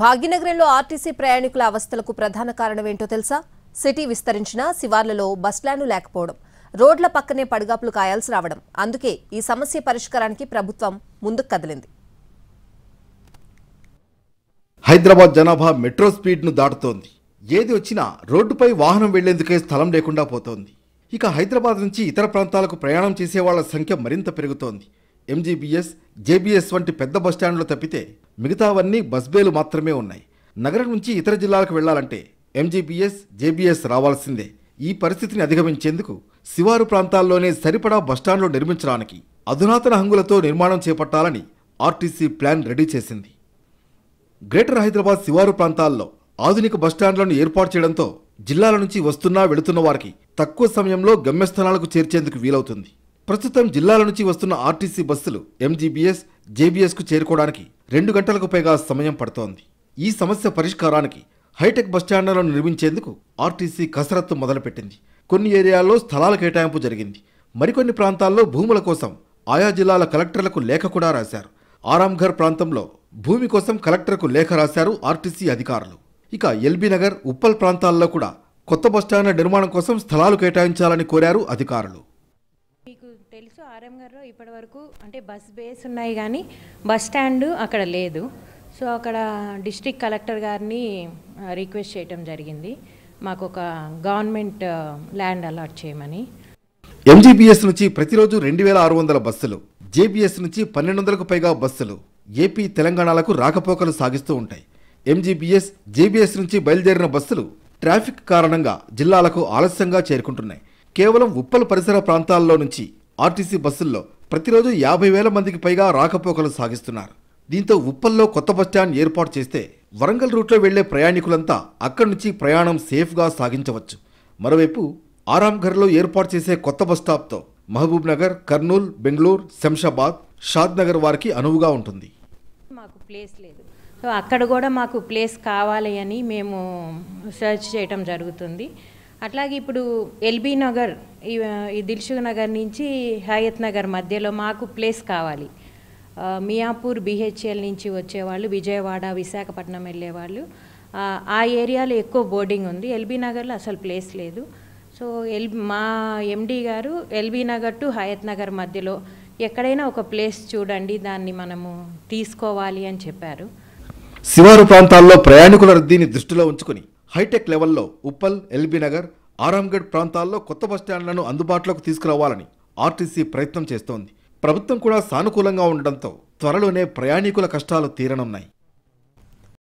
భాగ్యనగరంలో ఆర్టీసీ ప్రయాణికుల అవస్థలకు ప్రధాన కారణం ఏంటో తెలుసా సిటీ విస్తరించినా శివార్లలో బస్టాండ్లు లేకపోవడం రోడ్ల పక్కనే పడిగాపులు కాయాల్సి రావడం అందుకే ఈ సమస్య పరిష్కారానికి ప్రభుత్వం ముందుకు కదిలింది హైదరాబాద్ జనాభా మెట్రో స్పీడ్ను దాటుతోంది ఏది వచ్చినా రోడ్డుపై వాహనం వెళ్లేందుకే స్థలం లేకుండా పోతోంది ఇక హైదరాబాద్ నుంచి ఇతర ప్రాంతాలకు ప్రయాణం చేసే వాళ్ల సంఖ్య మరింత పెరుగుతోంది ఎంజీబీఎస్ జేబీఎస్ వంటి పెద్ద బస్టాండ్లు తప్పితే మిగతావన్నీ బస్బేలు మాత్రమే ఉన్నాయి నగరం నుంచి ఇతర జిల్లాలకు వెళ్లాలంటే ఎంజీబీఎస్ జేబీఎస్ రావాల్సిందే ఈ పరిస్థితిని అధిగమించేందుకు శివారు ప్రాంతాల్లోనే సరిపడా బస్టాండ్లు నిర్మించడానికి అధునాతన హంగులతో నిర్మాణం చేపట్టాలని ఆర్టీసీ ప్లాన్ రెడీ చేసింది గ్రేటర్ హైదరాబాద్ శివారు ప్రాంతాల్లో ఆధునిక బస్టాండ్లను ఏర్పాటు చేయడంతో జిల్లాల నుంచి వస్తున్నా వెళుతున్న వారికి తక్కువ సమయంలో గమ్యస్థానాలకు చేర్చేందుకు వీలవుతుంది ప్రస్తుతం జిల్లాల నుంచి వస్తున్న ఆర్టీసీ బస్సులు ఎంజీబీఎస్ జేబీఎస్కు చేరుకోవడానికి రెండు గంటలకు పైగా సమయం పడుతోంది ఈ సమస్య పరిష్కారానికి హైటెక్ బస్టాండ్లను నిర్మించేందుకు ఆర్టీసీ కసరత్తు మొదలుపెట్టింది కొన్ని ఏరియాల్లో స్థలాల కేటాయింపు జరిగింది మరికొన్ని ప్రాంతాల్లో భూముల కోసం ఆయా జిల్లాల కలెక్టర్లకు లేఖ కూడా రాశారు ఆరాంఘర్ ప్రాంతంలో భూమి కోసం కలెక్టర్కు లేఖ రాశారు ఆర్టీసీ అధికారులు ఇక ఎల్బీ నగర్ ఉప్పల్ ప్రాంతాల్లో కూడా కొత్త బస్టాండ్ల నిర్మాణం కోసం స్థలాలు కేటాయించాలని కోరారు అధికారులు ఆర్ఎం గారు ఇప్పటి వరకు అంటే బస్ బేస్ ఉన్నాయి కానీ బస్ స్టాండ్ అక్కడ లేదు సో అక్కడ డిస్ట్రిక్ట్ కలెక్టర్ గారిని రిక్వెస్ట్ చేయటం జరిగింది మాకు ఒక గవర్నమెంట్ ల్యాండ్ అలాట్ చేయమని ఎంజీబీఎస్ నుంచి ప్రతిరోజు రెండు వేల ఆరు వందల బస్సులు జేబీఎస్ నుంచి పన్నెండు వందలకు పైగా బస్సులు ఏపీ తెలంగాణలకు రాకపోకలు సాగిస్తూ ఉంటాయి ఎంజీబీఎస్ జేబీఎస్ నుంచి బయలుదేరిన బస్సులు ట్రాఫిక్ కారణంగా జిల్లాలకు ఆలస్యంగా చేరుకుంటున్నాయి కేవలం ఉప్పల పరిసర ప్రాంతాల్లో నుంచి ఆర్టీసీ బస్సుల్లో ప్రతిరోజు యాభై వేల మందికి పైగా రాకపోకలు సాగిస్తున్నారు దీంతో ఉప్పల్లో కొత్త బస్టాండ్ ఏర్పాటు చేస్తే వరంగల్ రూట్లో వెళ్లే ప్రయాణికులంతా అక్కడి నుంచి ప్రయాణం సేఫ్గా సాగించవచ్చు మరోవైపు ఆరాంఘర్లో ఏర్పాటు చేసే కొత్త బస్టాప్తో మహబూబ్ నగర్ కర్నూల్ బెంగళూరు శంషాబాద్ షాద్ నగర్ వారికి అనువుగా ఉంటుంది మాకు ప్లేస్ లేదు సో అక్కడ కూడా మాకు ప్లేస్ కావాలి అని మేము సెర్చ్ చేయటం జరుగుతుంది అట్లాగే ఇప్పుడు ఎల్బీ నగర్ ఈ దిల్షుక్ నగర్ నుంచి హయత్ నగర్ మధ్యలో మాకు ప్లేస్ కావాలి మియాపూర్ బీహెచ్ఎల్ నుంచి వచ్చేవాళ్ళు విజయవాడ విశాఖపట్నం వెళ్ళేవాళ్ళు ఆ ఏరియాలో ఎక్కువ బోర్డింగ్ ఉంది ఎల్బీ నగర్లో అసలు ప్లేస్ లేదు సో ఎల్ మా ఎండి గారు ఎల్బీ నగర్ టు హయత్ నగర్ మధ్యలో ఎక్కడైనా ఒక ప్లేస్ చూడండి దాన్ని మనము తీసుకోవాలి అని చెప్పారు శివారు ప్రాంతాల్లో ప్రయాణికుల రద్దీని దృష్టిలో ఉంచుకుని హైటెక్ లెవెల్లో ఉప్పల్ ఎల్బీ నగర్ ఆరాంగఢ్ ప్రాంతాల్లో కొత్త బస్టాండ్లను అందుబాటులోకి తీసుకురావాలని ఆర్టీసీ ప్రయత్నం చేస్తోంది ప్రభుత్వం కూడా సానుకూలంగా ఉండడంతో త్వరలోనే ప్రయాణికుల కష్టాలు తీరనున్నాయి